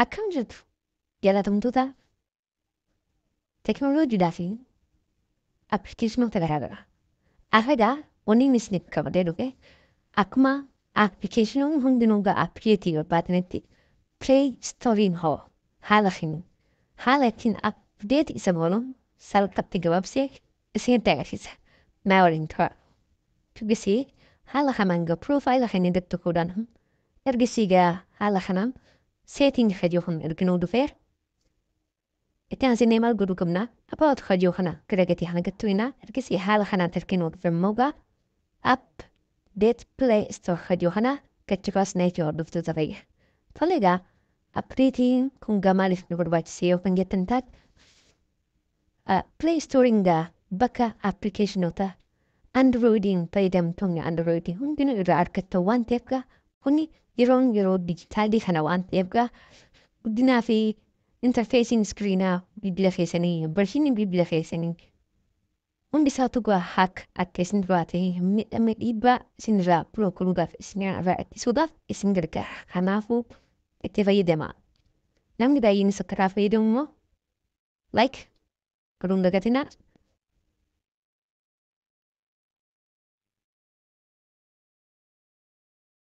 أكمجد يلا da teknolojida fi appilikeeshinoota garaagaraa afegaa wanni inni isiniif qabadee dhufe akkuma appilikeeshinoonni hundinuu gaa appiliyeetii barbaadanitti pireey istooriin hoo haala hin haala ittiin isa goonuun salphatti gabaabsee isinitti agarsiisa naa waliin tura tugisii haala kanaan gaa tokkodhaan ergisii gaa setting ખજોખમ erginuu dufeer du fer. Ete gudukumna about guru kiragati apa ot khadiyo khana terkinuu moga app det play store khajookhna kachikos neityor duftutavege toliga apritiin kun gamalif tak, pangetantat play baka bakka applicationota androidin fayyadamtoonni androidin hundinuu irra argattu one ta'eef Kuni yeroon yeroo digitali kana waan ta'eef gaa guddinaa fi interfeesiin iskiriinaa bilbila keessanii barshinii bilbila keessanii hundisaatu gaa hak akka isin duraa miidhame dhiibbaa isinirraa bulookuruudhaaf isinirraa ittisuudhaaf isin gargaara. Kanaafuu itti fayyadamaa. Namni baay'een isa karaa fayyadamu immoo like garuu hin dagatinaa.